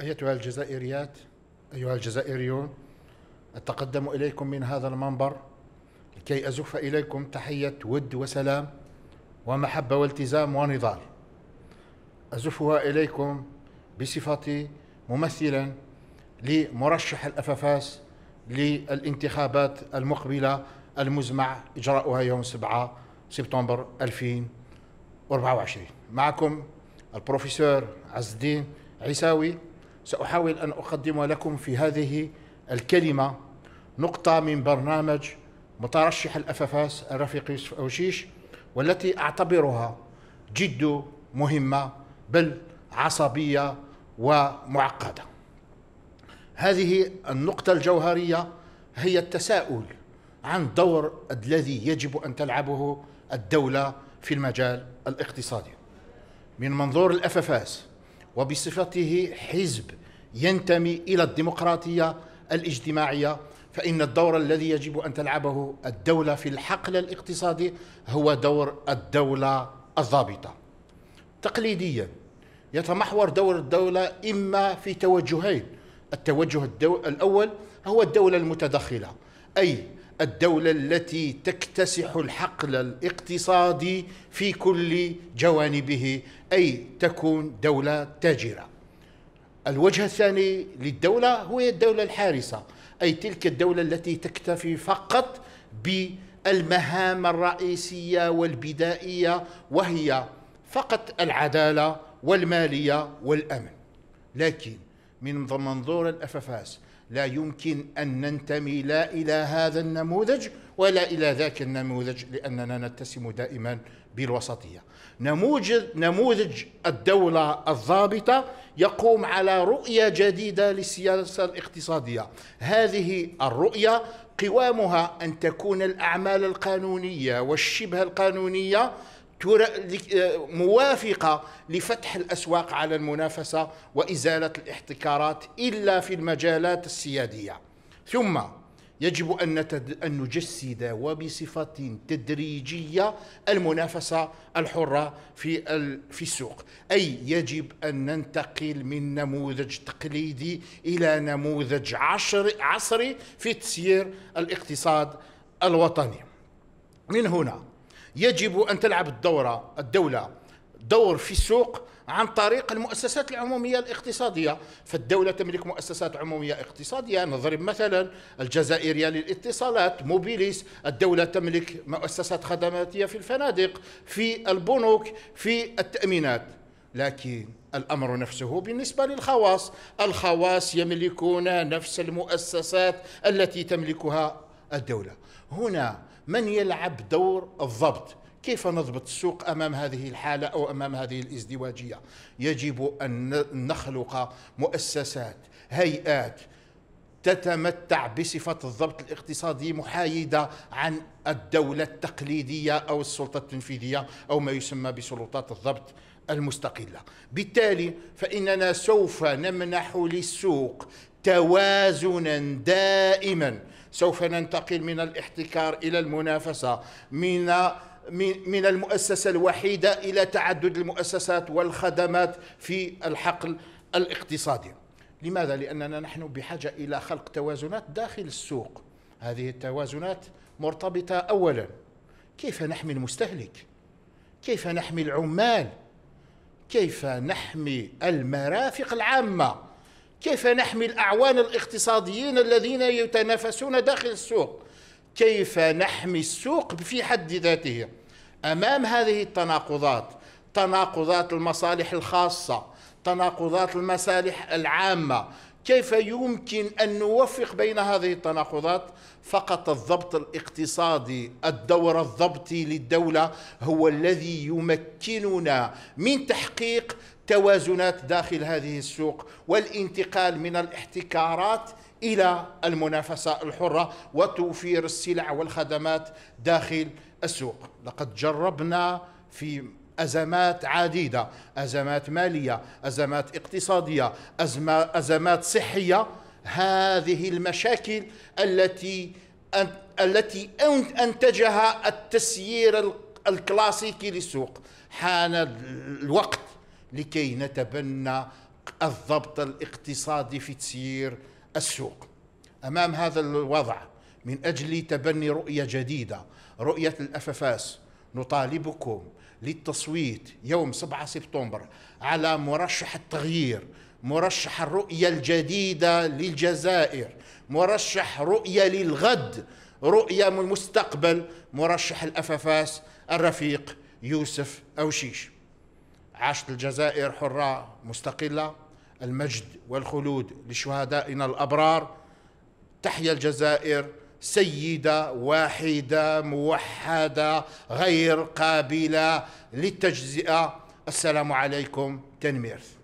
أيتها الجزائريات أيها الجزائريون أتقدم إليكم من هذا المنبر لكي أزف إليكم تحية ود وسلام ومحبة والتزام ونضال أزفها إليكم بصفتي ممثلا لمرشح الأفافاس للانتخابات المقبلة المزمع إجراؤها يوم 7 سبتمبر 2024 معكم البروفيسور عز الدين عيساوي سأحاول أن أقدم لكم في هذه الكلمة نقطة من برنامج مترشح الأفافاس الرفيق يوسف أوشيش والتي أعتبرها جد مهمة بل عصبية ومعقدة هذه النقطة الجوهرية هي التساؤل عن الدور الذي يجب أن تلعبه الدولة في المجال الاقتصادي من منظور الأففاس وبصفته حزب ينتمي الى الديمقراطيه الاجتماعيه فان الدور الذي يجب ان تلعبه الدوله في الحقل الاقتصادي هو دور الدوله الضابطه. تقليديا يتمحور دور الدوله اما في توجهين، التوجه الدو... الاول هو الدوله المتدخله اي الدولة التي تكتسح الحقل الاقتصادي في كل جوانبه أي تكون دولة تاجرة الوجه الثاني للدولة هو الدولة الحارسة أي تلك الدولة التي تكتفي فقط بالمهام الرئيسية والبدائية وهي فقط العدالة والمالية والأمن لكن من منظور الأففاس لا يمكن أن ننتمي لا إلى هذا النموذج ولا إلى ذاك النموذج لأننا نتسم دائما بالوسطية نموذج, نموذج الدولة الضابطة يقوم على رؤية جديدة للسياسة الاقتصادية هذه الرؤية قوامها أن تكون الأعمال القانونية والشبه القانونية موافقة لفتح الأسواق على المنافسة وإزالة الاحتكارات إلا في المجالات السيادية ثم يجب أن, نجسد وبصفة تدريجية المنافسة الحرة في, في السوق أي يجب أن ننتقل من نموذج تقليدي إلى نموذج عصري في تسيير الاقتصاد الوطني من هنا يجب أن تلعب الدورة الدولة دور في السوق عن طريق المؤسسات العمومية الاقتصادية فالدولة تملك مؤسسات عمومية اقتصادية نضرب مثلا الجزائرية للاتصالات موبيليس الدولة تملك مؤسسات خدماتية في الفنادق في البنوك في التأمينات لكن الأمر نفسه بالنسبة للخواص الخواص يملكون نفس المؤسسات التي تملكها الدولة هنا من يلعب دور الضبط كيف نضبط السوق امام هذه الحاله او امام هذه الازدواجيه يجب ان نخلق مؤسسات هيئات تتمتع بصفه الضبط الاقتصادي محايده عن الدوله التقليديه او السلطه التنفيذيه او ما يسمى بسلطات الضبط المستقله بالتالي فاننا سوف نمنح للسوق توازنا دائما سوف ننتقل من الاحتكار إلى المنافسة من من المؤسسة الوحيدة إلى تعدد المؤسسات والخدمات في الحقل الاقتصادي لماذا؟ لأننا نحن بحاجة إلى خلق توازنات داخل السوق هذه التوازنات مرتبطة أولا كيف نحمي المستهلك؟ كيف نحمي العمال؟ كيف نحمي المرافق العامة؟ كيف نحمي الأعوان الاقتصاديين الذين يتنافسون داخل السوق كيف نحمي السوق في حد ذاته أمام هذه التناقضات تناقضات المصالح الخاصة تناقضات المصالح العامة كيف يمكن أن نوفق بين هذه التناقضات فقط الضبط الاقتصادي الدور الضبطي للدولة هو الذي يمكننا من تحقيق توازنات داخل هذه السوق والانتقال من الاحتكارات الى المنافسه الحره وتوفير السلع والخدمات داخل السوق لقد جربنا في ازمات عديده ازمات ماليه ازمات اقتصاديه ازمات صحيه هذه المشاكل التي التي انتجها التسيير الكلاسيكي للسوق حان الوقت لكي نتبنى الضبط الاقتصادي في تسيير السوق امام هذا الوضع من اجل تبني رؤيه جديده رؤيه الافافاس نطالبكم للتصويت يوم 7 سبتمبر على مرشح التغيير مرشح الرؤيه الجديده للجزائر مرشح رؤيه للغد رؤيه من المستقبل مرشح الافافاس الرفيق يوسف اوشيش عاشت الجزائر حرة مستقلة المجد والخلود لشهدائنا الأبرار تحيا الجزائر سيدة واحدة موحدة غير قابلة للتجزئة السلام عليكم تنميرث